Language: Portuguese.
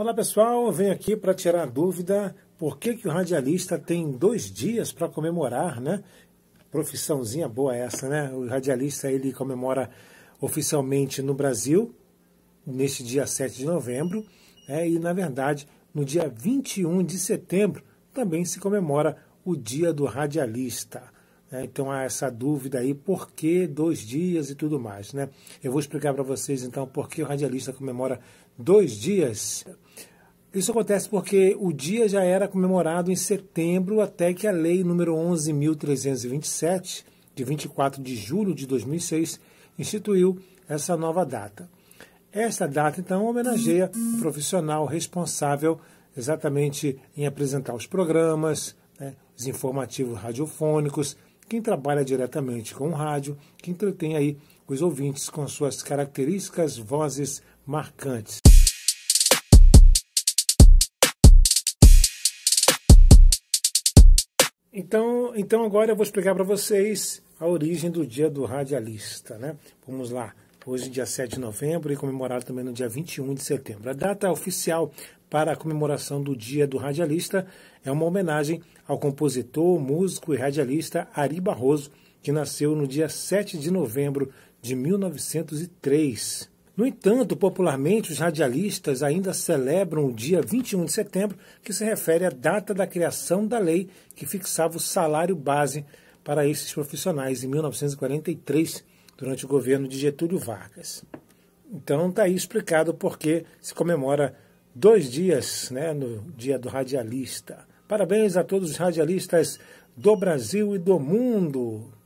Olá pessoal, eu venho aqui para tirar a dúvida por que, que o radialista tem dois dias para comemorar, né? Profissãozinha boa essa, né? O radialista ele comemora oficialmente no Brasil, neste dia 7 de novembro, né? e na verdade no dia 21 de setembro também se comemora o Dia do Radialista. Né? Então há essa dúvida aí, por que dois dias e tudo mais, né? Eu vou explicar para vocês então por que o radialista comemora dois dias isso acontece porque o dia já era comemorado em setembro até que a Lei número 11.327, de 24 de julho de 2006, instituiu essa nova data. Esta data, então, homenageia o profissional responsável exatamente em apresentar os programas, né, os informativos radiofônicos, quem trabalha diretamente com o rádio, que entretém aí os ouvintes com suas características vozes marcantes. Então, então agora eu vou explicar para vocês a origem do Dia do Radialista. Né? Vamos lá. Hoje, dia 7 de novembro, e comemorado também no dia 21 de setembro. A data oficial para a comemoração do Dia do Radialista é uma homenagem ao compositor, músico e radialista Ari Barroso, que nasceu no dia 7 de novembro de 1903. No entanto, popularmente, os radialistas ainda celebram o dia 21 de setembro, que se refere à data da criação da lei que fixava o salário base para esses profissionais em 1943, durante o governo de Getúlio Vargas. Então está aí explicado por que se comemora dois dias né, no Dia do Radialista. Parabéns a todos os radialistas do Brasil e do mundo!